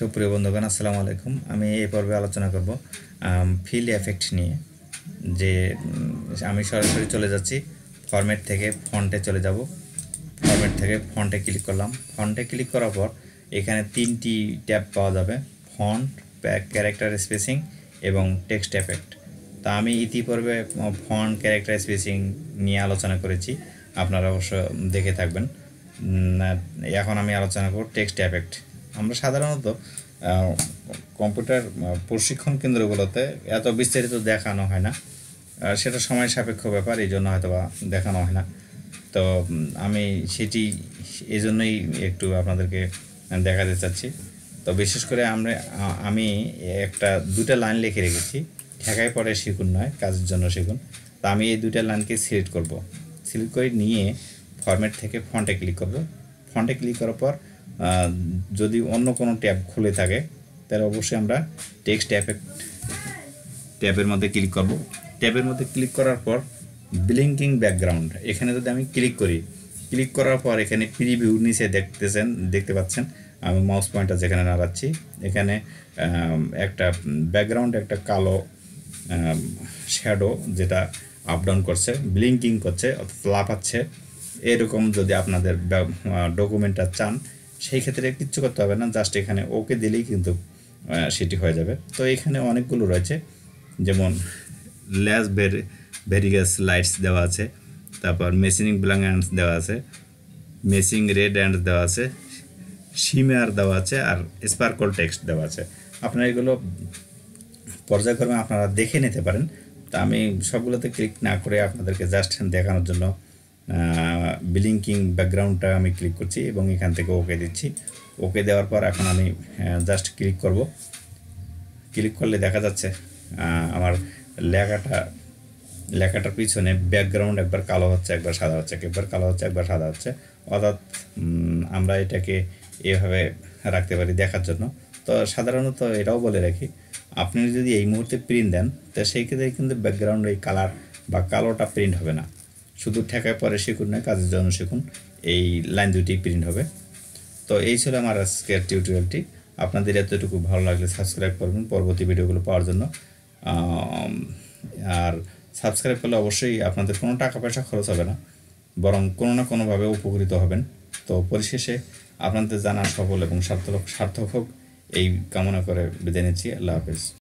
সুপ্রিয় বন্ধুগণ আসসালামু আলাইকুম আমি এই পর্বে আলোচনা করব ফিল এফেক্ট নিয়ে যে আমি সরাসরি চলে যাচ্ছি ফরম্যাট থেকে ফন্টে চলে যাব ফরম্যাট থেকে ফন্টে ক্লিক করলাম ফন্টে ক্লিক করার পর এখানে তিনটি ট্যাব পাওয়া যাবে ফন্ট ক্যারেক্টার স্পেসিং এবং টেক্সট এফেক্ট তা আমি ইতিপূর্বে ফন্ট ক্যারেক্টার স্পেসিং নিয়ে আলোচনা করেছি আপনারা অবশ্য দেখে থাকবেন এখন আমি আলোচনা করব টেক্সট এফেক্ট আমরা সাধারণত কম্পিউটার প্রশিক্ষণ কেন্দ্রগুলোতে এত বিস্তারিত দেখানো হয় না সেটা সময় সাপেক্ষ ব্যাপার এই জন্য হয়তো বা দেখানো হয় না তো আমি সেটি এই জন্যই একটু আপনাদেরকে দেখাতে চাচ্ছি তো বিশেষ করে আমরা আমি একটা দুটা লাইন লিখে রেখেছি ঠেকায় পরে শিখুন নয় কাজের জন্য শিখুন তো আমি এই দুটা লাইনকে সিলেক্ট করব সিলেক্ট করে নিয়ে ফর্মেট থেকে ফন্টে ক্লিক করব ফন্টে ক্লিক করার পর যদি অন্য কোনো ট্যাব খুলে থাকে তাহলে অবশ্যই আমরা টেক্সট এফেক্ট ট্যাবের মধ্যে ক্লিক করব ট্যাবের মধ্যে ক্লিক করার পর ব্লিঙ্কিং ব্যাকগ্রাউন্ড এখানে যদি আমি ক্লিক করি ক্লিক করার পর এখানে প্রিভিউ নিচে দেখতেছেন দেখতে পাচ্ছেন আমি মাউস পয়েন্টটা যেখানে নাড়াচ্ছি এখানে একটা ব্যাকগ্রাউন্ড একটা কালো শ্যাডো যেটা আপ ডাউন করছে ব্লিঙ্কিং করছে অর্থাৎ লাফাচ্ছে এরকম যদি আপনাদের ডকুমেন্টটা চান সেই ক্ষেত্রে কিচ্ছু করতে হবে না জাস্ট এখানে ওকে দিলেই কিন্তু সেটি হয়ে যাবে তো এখানে অনেকগুলো রয়েছে যেমন ল্যাস ভেরি ভেরিগাস লাইটস দেওয়া আছে তারপর মেশিনিং ব্ল্যাঙ্ক অ্যান্ডস দেওয়া আছে মেসিং রেড অ্যান্ডস দেওয়া আছে সিমেয়ার দেওয়া আছে আর স্পার্কল টেক্সট দেওয়া আছে আপনারা এগুলো পর্যায়ক্রমে আপনারা দেখে নিতে পারেন তা আমি সবগুলোতে ক্লিক না করে আপনাদেরকে জাস্ট দেখানোর জন্য ব্লিঙ্কিং ব্যাকগ্রাউন্ডটা আমি ক্লিক করছি এবং এখান থেকে ওকে দিচ্ছি ওকে দেওয়ার পর এখন আমি জাস্ট ক্লিক করব ক্লিক করলে দেখা যাচ্ছে আমার লেখাটা লেখাটার পিছনে ব্যাকগ্রাউন্ড একবার কালো হচ্ছে একবার সাদা হচ্ছে একবার কালো হচ্ছে একবার সাদা হচ্ছে অর্থাৎ আমরা এটাকে এভাবে রাখতে পারি দেখার জন্য তো সাধারণত এটাও বলে রাখি আপনি যদি এই মুহূর্তে প্রিন্ট দেন তো সেই ক্ষেত্রে কিন্তু ব্যাকগ্রাউন্ড এই কালার বা কালোটা প্রিন্ট হবে না শুধু ঠেকায় পরে শিখুন না কাজের জন্য শিখুন এই লাইন দুটি প্রিন্ট হবে তো এই ছিল আমার আজকের টিউটোরিয়ালটি আপনাদের এতটুকু ভালো লাগলে সাবস্ক্রাইব করবেন পরবর্তী ভিডিওগুলো পাওয়ার জন্য আর সাবস্ক্রাইব করলে অবশ্যই আপনাদের কোনো টাকা পয়সা খরচ হবে না বরং কোনো না কোনোভাবে উপকৃত হবেন তো পরিশেষে আপনাদের জানা সফল এবং সার্থক সার্থক হোক এই কামনা করে বিদায় নিচ্ছি আল্লাহ হাফেজ